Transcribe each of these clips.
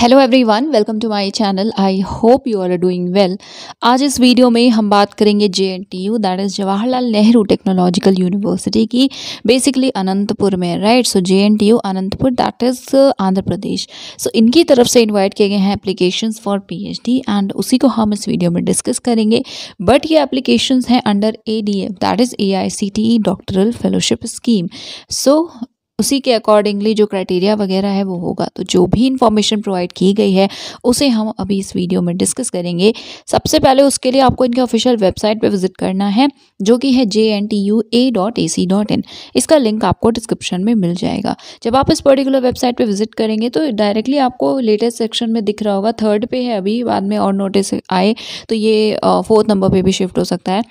Hello everyone welcome to my channel I hope you are doing well आज इस video में हम बात करेंगे J N T U that is Jawaharlal Nehru technological university की बेसिकली अनंतपुर में right so J N T U Anantapur that is Andhra Pradesh so इनकी तरफ से इनवाइट किए गए हैं एप्लीकेशंस फॉर पी एंड उसी को हम इस वीडियो में डिस्कस करेंगे बट ये एप्लीकेशंस हैं under A D F that is A I C T E doctoral fellowship scheme so उसी के अकॉर्डिंगली जो क्राइटेरिया वगैरह है वो होगा तो जो भी इन्फॉर्मेशन प्रोवाइड की गई है उसे हम अभी इस वीडियो में डिस्कस करेंगे सबसे पहले उसके लिए आपको इनके ऑफिशियल वेबसाइट पर विजिट करना है जो कि है J N T U A dot A C dot in इसका लिंक आपको डिस्क्रिप्शन में मिल जाएगा जब आप इस पर्टिकुलर वेबसाइट पर विजिट करेंगे तो डायरेक्टली आपको लेटेस्ट सेक्शन में दिख रहा होगा थर्ड पे है अभी बाद में और नोटिस आए तो ये फोर्थ नंबर पर भी शिफ्ट हो सकता है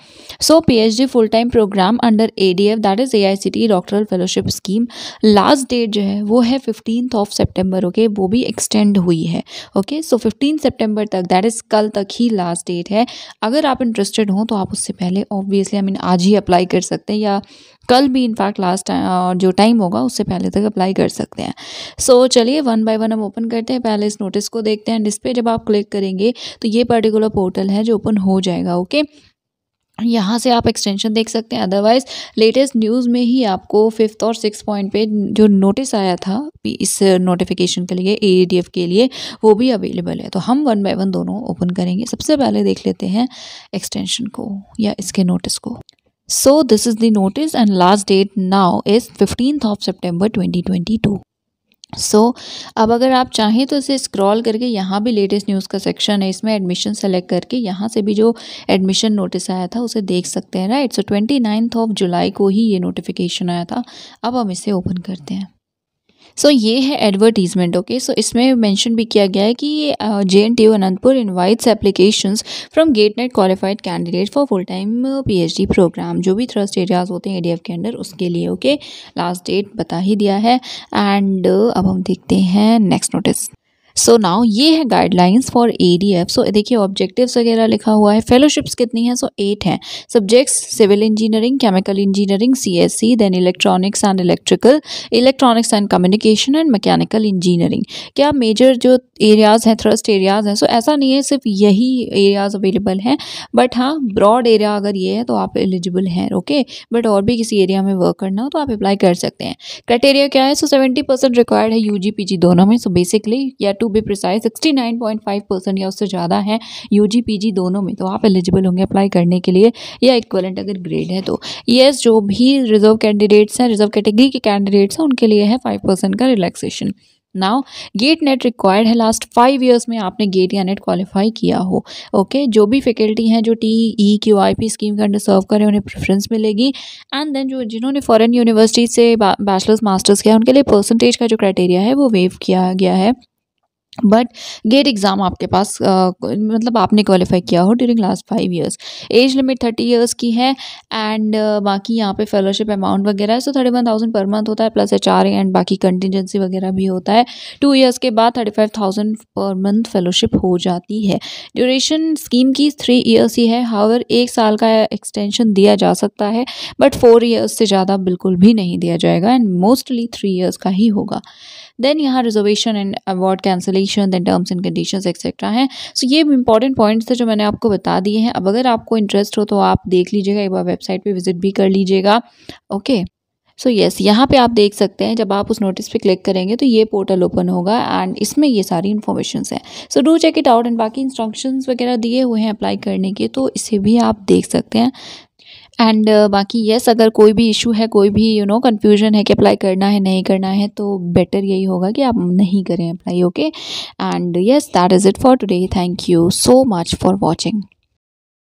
so P full time programme under F that is T doctoral fellowship scheme last date जो है वो है फिफ्टीन ऑफ सेप्टेम्बर ओके वो भी एक्सटेंड हुई है ओके सो फिफ्टीन सेप्टेम्बर तक दैट इज़ कल तक ही लास्ट डेट है अगर आप इंटरेस्टेड हों तो आप उससे पहले ऑब्वियसली आई मीन आज ही अप्लाई कर सकते हैं या कल भी इनफैक्ट लास्ट uh, जो टाइम होगा उससे पहले तक अप्लाई कर सकते हैं सो so, चलिए वन बाय वन हम ओपन करते हैं पहले इस नोटिस को देखते हैं डिस्प्ले जब आप क्लिक करेंगे तो ये पर्टिकुलर पोर्टल है जो ओपन हो जाएगा ओके okay? यहाँ से आप एक्सटेंशन देख सकते हैं अदरवाइज लेटेस्ट न्यूज़ में ही आपको फिफ्थ और सिक्स पॉइंट पे जो नोटिस आया था इस नोटिफिकेशन के लिए ए के लिए वो भी अवेलेबल है तो हम वन बाय वन दोनों ओपन करेंगे सबसे पहले देख लेते हैं एक्सटेंशन को या इसके नोटिस को so this is the notice and last date now is fifteen of September twenty twenty two so so, अब अगर आप चाहें तो इसे स्क्रॉल करके यहाँ भी लेटेस्ट न्यूज़ का सेक्शन है इसमें एडमिशन सेलेक्ट करके यहाँ से भी जो एडमिशन नोटिस आया था उसे देख सकते हैं right so twenty ninth of July को ही ये नोटिफिकेशन आया था अब हम इसे ओपन करते हैं सो so, ये है एडवर्टीज़मेंट ओके सो इसमें मेंशन भी किया गया है कि ये J N T U Anantapur invites application from GATE NET qualified candidate for full time PhD programme जो भी थ्रस्ट एरियाज होते हैं एडीएफ के अंडर उसके लिए ओके लास्ट डेट बता ही दिया है एंड uh, अब हम देखते हैं नेक्स्ट नोटिस सो नाउ ये है guidelines for A D F so देखिए ऑब्जेक्टिव्स वगैरह लिखा हुआ है फेलोशिप्स कितनी हैं सो एट हैं subjects civil engineering chemical engineering C S C then electronics and electrical electronics and communication and mechanical engineering क्या मेजर जो एरियाज़ हैं थ्रस्ट एरियाज़ हैं सो ऐसा नहीं है सिर्फ यही एरियाज़ अवेलेबल हैं बट हाँ ब्रॉड एरिया अगर ये है तो आप एलिजिबल हैं ओके बट और भी किसी एरिया में वर्क करना हो तो आप अप्लाई कर सकते हैं क्राइटेरिया क्या है सो सेवेंटी परसेंट रिक्वायर्ड है यू जी पी जी दोनों में सो बेसिकली या to to be precise 69.5 percent या उससे ज़्यादा है यू जी पी जी दोनों में तो आप एलिजिबल होंगे अप्लाई करने के लिए या इक्वलेंट अगर ग्रेड है तो येस जो भी रिजर्व कैंडिडेट्स हैं रिजर्व कैटेगरी के कैंडिडेट्स हैं उनके लिए है फाइव परसेंट का relaxation now GATE NET required है लास्ट फाइव ईयर्स में आपने गेट या नेट क्वालिफाई किया हो ओके okay? जो भी फैकल्टी हैं जो T E Q I P scheme के अंडर सर्व करें उन्हें प्रेफरेंस मिलेगी एंड देन जो जिन्होंने फॉरेन यूनिवर्सिटी से बैचलर्स मास्टर्स किया उनके लिए परसेंटेज का जो क्राइटेरिया है वो वेव किया गया है बट गेट एग्ज़ाम आपके पास uh, मतलब आपने क्वालिफाई किया हो during last five years age limit thirty years की है एंड बाकी यहाँ पे फेलोशिप अमाउंट वगैरह है so thirty one thousand per month होता है प्लस एच आर एंड बाकी कंटिजेंसी वगैरह भी होता है टू ईयर्स के बाद thirty five thousand per month fellowship हो जाती है ड्यूरेशन स्कीम की थ्री ईयर्स ही है हावर एक साल का एक्सटेंशन दिया जा सकता है बट फोर ईयर्स से ज़्यादा बिल्कुल भी नहीं दिया जाएगा एंड मोस्टली थ्री ईयर्स का ही होगा देन यहाँ reservation and award cancellation then terms and condition etcetera हैं सो ये इंपॉर्टेंट पॉइंट्स थे जो मैंने आपको बता दिए हैं अब अगर आपको इंटरेस्ट हो तो आप देख लीजिएगा एक बार वेबसाइट पर विजिट भी कर लीजिएगा ओके सो येस यस यहाँ पे आप देख सकते हैं जब आप उस नोटिस पे क्लिक करेंगे तो ये पोर्टल ओपन होगा एंड इसमें ये सारी इन्फॉर्मेशन है so do check it out and बाकी इंस्ट्रक्शंस वगैरह दिए हुए हैं अप्लाई करने के तो इसे भी आप देख सकते हैं एंड uh, बाकी यस yes, अगर कोई भी इशू है कोई भी यू नो कन्फ्यूजन है कि अप्लाई करना है नहीं करना है तो बेटर यही होगा कि आप नहीं करें apply okay and yes that is it for today thank you so much for watching